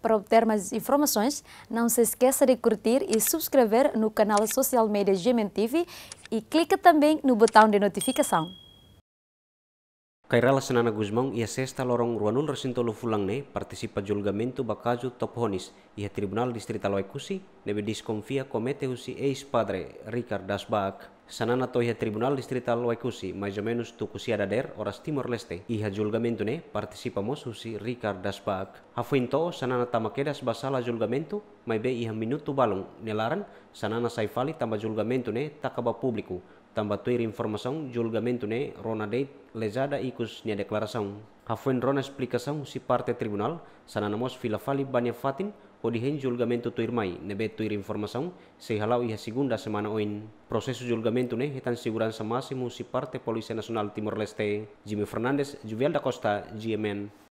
Para obter mais informações, não se esqueça de curtir e subscrever no canal Social Media GMTV e clique também no botão de notificação. Kairala Senana Guzmão e a sexta lorong Ruanul Recinto Lufulangne participa julgamento do Bacajo Toponis e a Tribunal Distrital Oikusi neve desconfia comete-se ex-padre Ricardo Dasbach. sanana toiha Tribunal Distrital Waikusi, mais ou menos tukusiada der horas Timor-Leste, e a julgamento ne participamos usi Ricard Dasbak. Hafuinto sanana tamakedas basala julgamento, mai be iha minuto balong nelaran sanana saifali tamba julgamento ne takaba publiku tamba tuir julgamentune julgamento né rona de lezada icus nia declaração hafuen rona explicação si parte tribunal namos filafali banyak fatin hodihen julgamento tuir mai nebe tuir informasi se halau iha segunda semana oin processo julgamento né hetan segurança máximo si parte polícia nacional timor leste Jimmy Fernandes Juvial Costa GMN